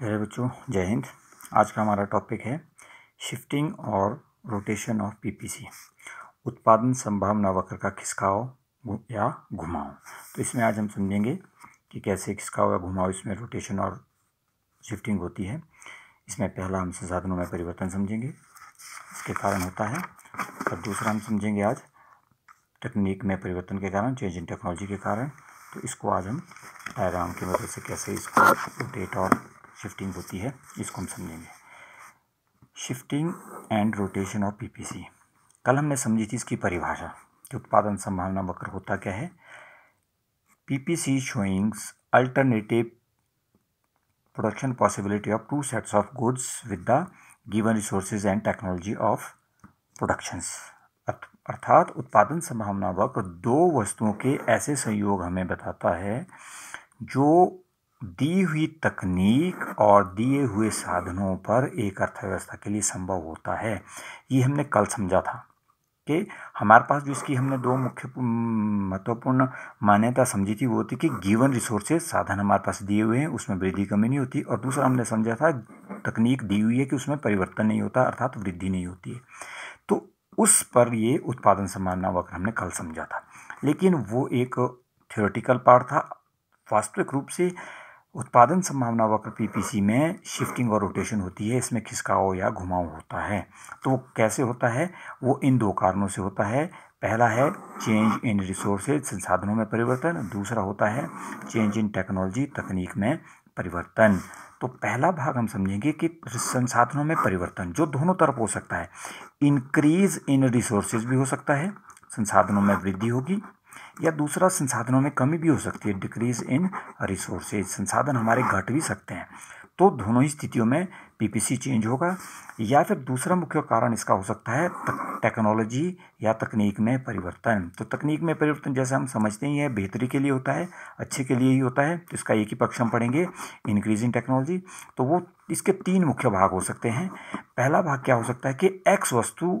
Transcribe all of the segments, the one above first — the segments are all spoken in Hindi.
प्यारे बच्चों जय हिंद आज का हमारा टॉपिक है शिफ्टिंग और रोटेशन ऑफ पीपीसी उत्पादन संभावना वक्र का खिसकाओ या घुमाओ तो इसमें आज हम समझेंगे कि कैसे खिसकाओ या घुमाओ इसमें रोटेशन और शिफ्टिंग होती है इसमें पहला हम संसाधनों में परिवर्तन समझेंगे इसके कारण होता है और दूसरा हम समझेंगे आज तकनीक में परिवर्तन के कारण चेंज इन टेक्नोलॉजी के कारण तो इसको आज हम डायग्राम की मदद से कैसे इसको रोटेट और शिफ्टिंग होती है इसको हम समझेंगे shifting and rotation of PPC कल हमने समझी थी इसकी परिभाषा कि उत्पादन संभावना वक्र होता क्या है PPC showings alternative production possibility of two sets of goods with the given resources and technology of productions अर्थात उत्पादन संभावना वक्र दो वस्तुओं के ऐसे संयोग हमें बताता है जो दी हुई तकनीक और दिए हुए साधनों पर एक अर्थव्यवस्था के लिए संभव होता है ये हमने कल समझा था कि हमारे पास जो इसकी हमने दो मुख्य महत्वपूर्ण मान्यता समझी थी वो थी कि गिवन रिसोर्सेज साधन हमारे पास दिए हुए हैं उसमें वृद्धि कमी नहीं होती और दूसरा हमने समझा था तकनीक दी हुई है कि उसमें परिवर्तन नहीं होता अर्थात वृद्धि नहीं होती है तो उस पर ये उत्पादन संभावना वक्र हमने कल समझा था लेकिन वो एक थियोरटिकल पार्ट था वास्तविक रूप से उत्पादन संभावना वक्र पीपीसी में शिफ्टिंग और रोटेशन होती है इसमें खिसकाव या घुमाव होता है तो वो कैसे होता है वो इन दो कारणों से होता है पहला है चेंज इन रिसोर्सेज संसाधनों में परिवर्तन दूसरा होता है चेंज इन टेक्नोलॉजी तकनीक में परिवर्तन तो पहला भाग हम समझेंगे कि संसाधनों में परिवर्तन जो दोनों तरफ हो सकता है इंक्रीज इन रिसोर्सेज भी हो सकता है संसाधनों में वृद्धि होगी या दूसरा संसाधनों में कमी भी हो सकती है डिक्रीज इन रिसोर्सेज संसाधन हमारे घट भी सकते हैं तो दोनों ही स्थितियों में पीपीसी चेंज होगा या फिर दूसरा मुख्य कारण इसका हो सकता है टेक्नोलॉजी या तकनीक में परिवर्तन तो तकनीक में परिवर्तन जैसे हम समझते ही है बेहतरी के लिए होता है अच्छे के लिए ही होता है तो इसका एक ही पक्ष हम पढ़ेंगे इंक्रीजिंग इन टेक्नोलॉजी तो वो इसके तीन मुख्य भाग हो सकते हैं पहला भाग क्या हो सकता है कि एक्स वस्तु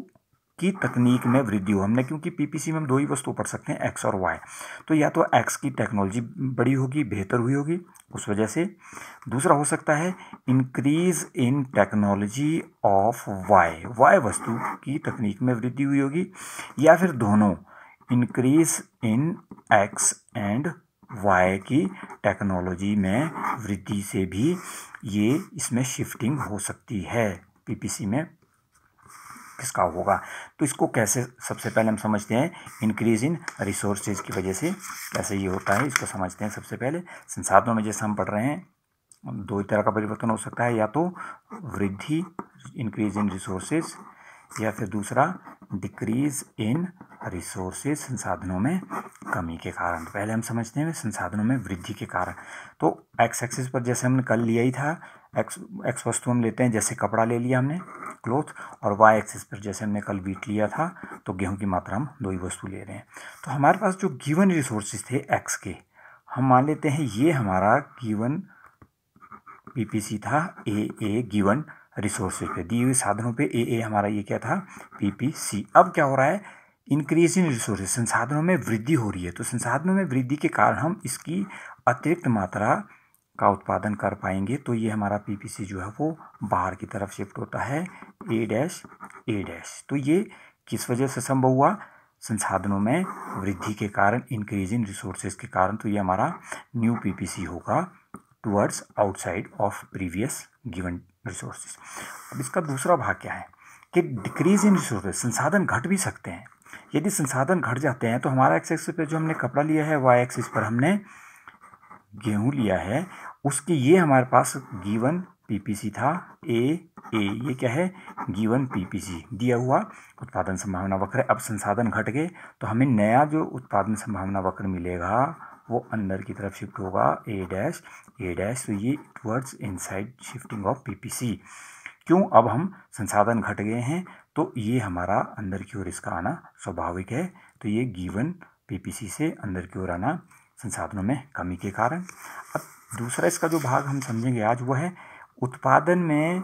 की तकनीक में वृद्धि हो हमने क्योंकि पीपीसी में हम दो ही वस्तु पढ़ सकते हैं एक्स और वाई तो या तो एक्स की टेक्नोलॉजी बड़ी होगी बेहतर हुई होगी उस वजह से दूसरा हो सकता है increase in technology of y y वस्तु की तकनीक में वृद्धि हुई होगी या फिर दोनों increase in x and y की टेक्नोलॉजी में वृद्धि से भी ये इसमें शिफ्टिंग हो सकती है पीपीसी में किसका होगा तो इसको कैसे सबसे पहले हम समझते हैं इंक्रीज इन रिसोर्सेज की वजह से कैसे ये होता है इसको समझते हैं सबसे पहले संसाधनों में जैसे हम पढ़ रहे हैं दो ही तरह का परिवर्तन हो सकता है या तो वृद्धि इंक्रीज इन रिसोर्सेज या फिर दूसरा डिक्रीज इन रिसोर्सेज संसाधनों में कमी के कारण तो पहले हम समझते हैं संसाधनों में वृद्धि के कारण तो एक्स एक्सिस पर जैसे हमने कल लिया ही था एक्स एक्स वस्तु हम लेते हैं जैसे कपड़ा ले लिया हमने क्लोथ और वाई एक्सिस पर जैसे हमने कल वीट लिया था तो गेहूं की मात्रा हम दो ही वस्तु ले रहे हैं तो हमारे पास जो गिवन रिसोर्सेज थे एक्स के हम मान लेते हैं ये हमारा गिवन पीपीसी था ए ए गिवन रिसोर्सेज पे दिए हुए साधनों पे ए ए हमारा ये क्या था पी अब क्या हो रहा है इंक्रीज इन रिसोर्सेज संसाधनों में वृद्धि हो रही है तो संसाधनों में वृद्धि के कारण हम इसकी अतिरिक्त मात्रा का उत्पादन कर पाएंगे तो ये हमारा पीपीसी जो है वो बाहर की तरफ शिफ्ट होता है ए डैश ए डैश तो ये किस वजह से संभव हुआ संसाधनों में वृद्धि के कारण इंक्रीज इन रिसोर्सेज के कारण तो ये हमारा न्यू पीपीसी होगा towards outside of previous given resources अब इसका दूसरा भाग क्या है कि डिक्रीज इन रिसोर्सेज संसाधन घट भी सकते हैं यदि संसाधन घट जाते हैं तो हमारा एक्स एक्सिस पर जो हमने कपड़ा लिया है वाई एक्सिस पर हमने गेहूँ लिया है उसके ये हमारे पास गीवन पीपीसी था ए ए ये क्या है गीवन पीपीसी दिया हुआ उत्पादन संभावना वक्र अब संसाधन घट गए तो हमें नया जो उत्पादन संभावना वक्र मिलेगा वो अंदर की तरफ शिफ्ट होगा ए डैश ए डैश तो ये in inside shifting of PPC क्यों अब हम संसाधन घट गए हैं तो ये हमारा अंदर की ओर इसका आना स्वाभाविक है तो ये गीवन पीपीसी से अंदर की ओर आना संसाधनों में कमी के कारण अब दूसरा इसका जो भाग हम समझेंगे आज वो है उत्पादन में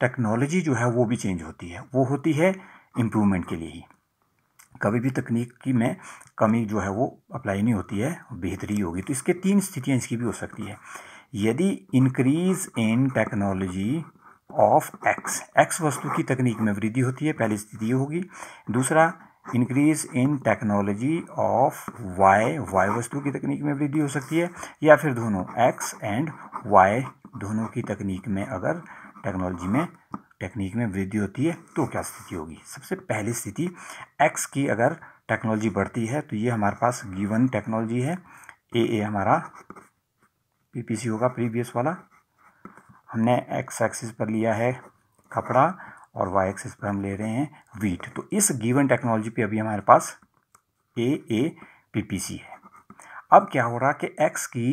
टेक्नोलॉजी जो है वो भी चेंज होती है वो होती है इम्प्रूवमेंट के लिए ही कभी भी तकनीक की में कमी जो है वो अप्लाई नहीं होती है बेहतरी होगी तो इसके तीन स्थितियाँ इसकी भी हो सकती है यदि increase in technology of x x वस्तु की तकनीक में वृद्धि होती है पहली स्थिति ये होगी दूसरा increase in technology of y y वस्तु की तकनीक में वृद्धि हो सकती है या फिर दोनों एक्स एंड वाई दोनों की तकनीक में अगर टेक्नोलॉजी में टेक्निक में वृद्धि होती है तो क्या स्थिति होगी सबसे पहली स्थिति एक्स की अगर टेक्नोलॉजी बढ़ती है तो ये हमारे पास गिवन टेक्नोलॉजी है ए ए हमारा पीपीसी होगा प्रीवियस वाला हमने एक्स एक्सिस पर लिया है कपड़ा और वाई एक्सिस पर हम ले रहे हैं वीट तो इस गिवन टेक्नोलॉजी पे अभी हमारे पास ए ए पी पी सी है अब क्या हो रहा है कि एक्स की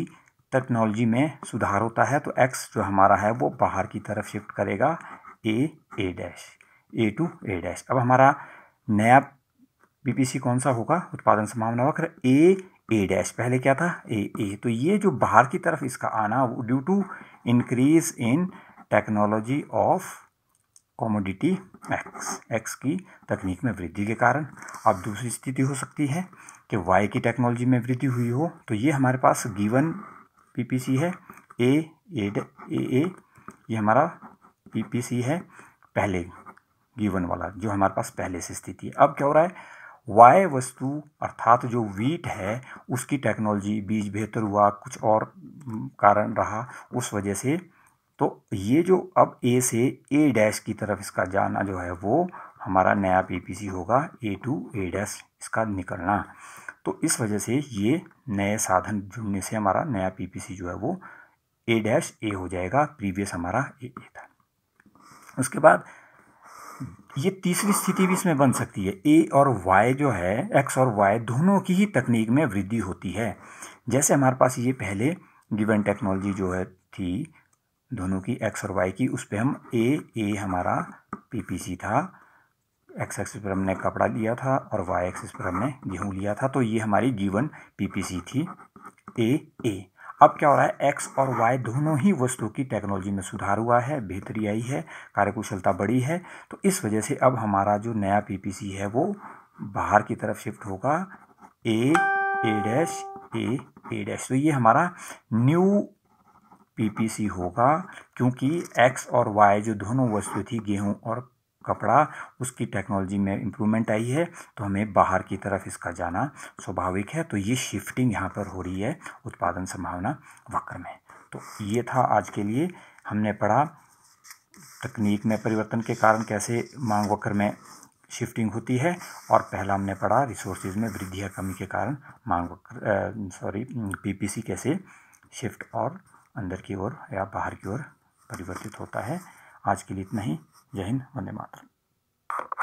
टेक्नोलॉजी में सुधार होता है तो एक्स जो हमारा है वो बाहर की तरफ शिफ्ट करेगा a a dash a to a dash अब हमारा नया पीपीसी कौन सा होगा उत्पादन संभावना वक्र ए ए डैश पहले क्या था ए ए तो ये जो बाहर की तरफ इसका आना due to increase in technology of commodity x x की तकनीक में वृद्धि के कारण अब दूसरी स्थिति हो सकती है कि वाई की टेक्नोलॉजी में वृद्धि हुई हो तो ये हमारे पास गिवन पीपीसी है ए एड ए ए ये हमारा पीपीसी है पहले गिवन वाला जो हमारे पास पहले से स्थिति है अब क्या हो रहा है वाई वस्तु अर्थात जो वीट है उसकी टेक्नोलॉजी बीज बेहतर हुआ कुछ और कारण रहा उस वजह से तो ये जो अब ए से ए डैश की तरफ इसका जाना जो है वो हमारा नया पीपीसी होगा ए टू ए डैश इसका निकलना तो इस वजह से ये नए साधन जुड़ने से हमारा नया पीपीसी जो है वो ए डैश ए हो जाएगा प्रीवियस हमारा ए ए था उसके बाद ये तीसरी स्थिति भी इसमें बन सकती है ए और वाई जो है एक्स और वाई दोनों की ही तकनीक में वृद्धि होती है जैसे हमारे पास ये पहले गिवन टेक्नोलॉजी जो है थी दोनों की एक्स और वाई की उस पर हम ए ए हमारा पीपीसी था एक्स एक्सिस पर हमने कपड़ा लिया था और वाई एक्सिस पर हमने गेहूँ लिया था तो ये हमारी गिवन पीपीसी थी ए ए अब क्या हो रहा है एक्स और वाई दोनों ही वस्तुओं की टेक्नोलॉजी में सुधार हुआ है बेहतरी आई है कार्यकुशलता बढ़ी है तो इस वजह से अब हमारा जो नया सी है वो बाहर की तरफ शिफ्ट होगा ए a dash A a dash तो ये हमारा न्यू पीपीसी होगा क्योंकि एक्स और वाई जो दोनों वस्तु थी गेहूं और कपड़ा उसकी टेक्नोलॉजी में इम्प्रूवमेंट आई है तो हमें बाहर की तरफ इसका जाना स्वाभाविक है तो ये शिफ्टिंग यहाँ पर हो रही है उत्पादन संभावना वक्र में तो ये था आज के लिए हमने पढ़ा तकनीक में परिवर्तन के कारण कैसे मांग वक्र में शिफ्टिंग होती है और पहला हमने पढ़ा रिसोर्सेज में वृद्धि या कमी के कारण मांग वक्र सॉरी पीपीसी कैसे शिफ्ट और अंदर की ओर या बाहर की ओर परिवर्तित होता है आज के लिए इतना ही जय हिंद वंदे मातरम